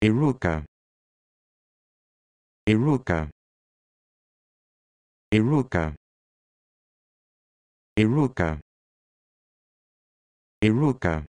Iruka Iruka Iruka Iruka Iruka